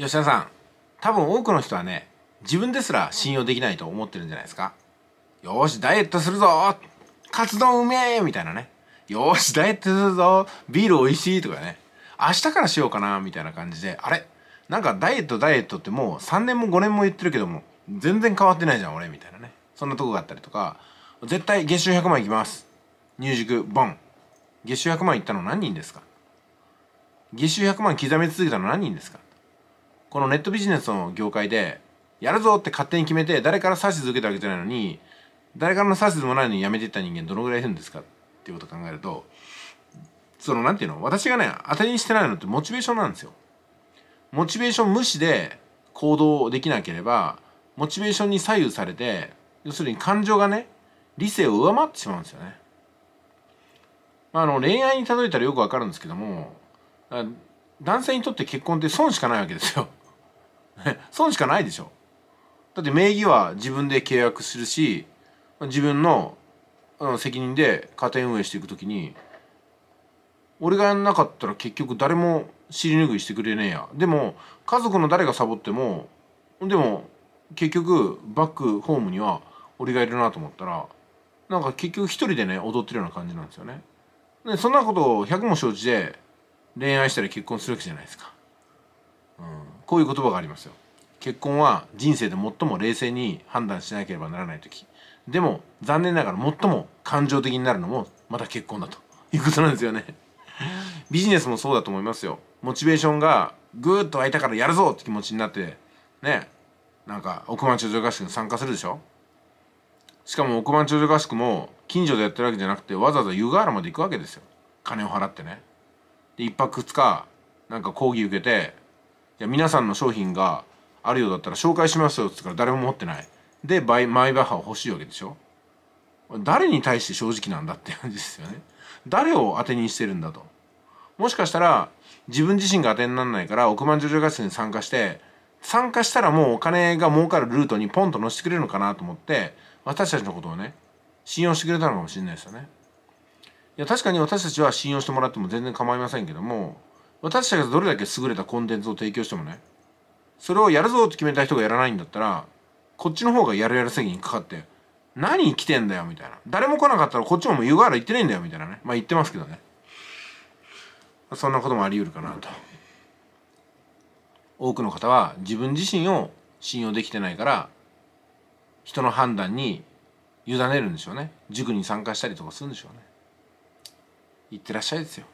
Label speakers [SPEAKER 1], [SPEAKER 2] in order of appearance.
[SPEAKER 1] 吉田さん多分多くの人はね自分ですら信用できないと思ってるんじゃないですかよしダイエットするぞカツ丼うめえみたいなねよしダイエットするぞビール美味しいとかね明日からしようかなみたいな感じであれなんかダイエットダイエットってもう3年も5年も言ってるけども全然変わってないじゃん俺みたいなねそんなとこがあったりとか絶対月収100万いきます入塾ボン月収100万いったの何人ですか月収100万刻み続けたの何人ですかこのネットビジネスの業界でやるぞって勝手に決めて誰から指図受けたわけじゃないのに誰からの指図もないのに辞めていった人間どのぐらいいるんですかっていうことを考えるとその何て言うの私がね当たりにしてないのってモチベーションなんですよ。モチベーション無視で行動できなければモチベーションに左右されて要するに感情がね理性を上回ってしまうんですよね。まあ、あの恋愛に例えたらよくわかるんですけども男性にとって結婚って損しかないわけですよ。損しかないでしょだって名義は自分で契約するし自分の責任で家庭運営していく時に俺がやんなかったら結局誰も尻拭いしてくれねえやでも家族の誰がサボってもでも結局バックホームには俺がいるなと思ったらなんか結局一人でね踊ってるような感じなんですよねでそんなことを100も承知で恋愛したり結婚するわけじゃないですかうん、こういう言葉がありますよ結婚は人生で最も冷静に判断しなければならない時でも残念ながら最も感情的になるのもまた結婚だということなんですよねビジネスもそうだと思いますよモチベーションがぐーっと湧いたからやるぞって気持ちになってねなんか億万長者合宿に参加するでしょしかも億万長者合宿も近所でやってるわけじゃなくてわざわざ湯河原まで行くわけですよ金を払ってねで1泊2日なんか講義受けてじゃ皆さんの商品があるようだったら紹介しますよっつったら誰も持ってないでマイバッハを欲しいわけでしょ誰に対して正直なんだって感じですよね誰を当てにしてるんだともしかしたら自分自身が当てにならないから億万長者合戦に参加して参加したらもうお金が儲かるルートにポンと乗せてくれるのかなと思って私たちのことをね信用してくれたのかもしれないですよねいや確かに私たちは信用してもらっても全然構いませんけども私たちがどれだけ優れたコンテンツを提供してもねそれをやるぞって決めた人がやらないんだったらこっちの方がやるやる責任かかって何来てんだよみたいな誰も来なかったらこっちももう言うから言ってないんだよみたいなねまあ言ってますけどねそんなこともあり得るかなと多くの方は自分自身を信用できてないから人の判断に委ねるんでしょうね塾に参加したりとかするんでしょうねいってらっしゃいですよ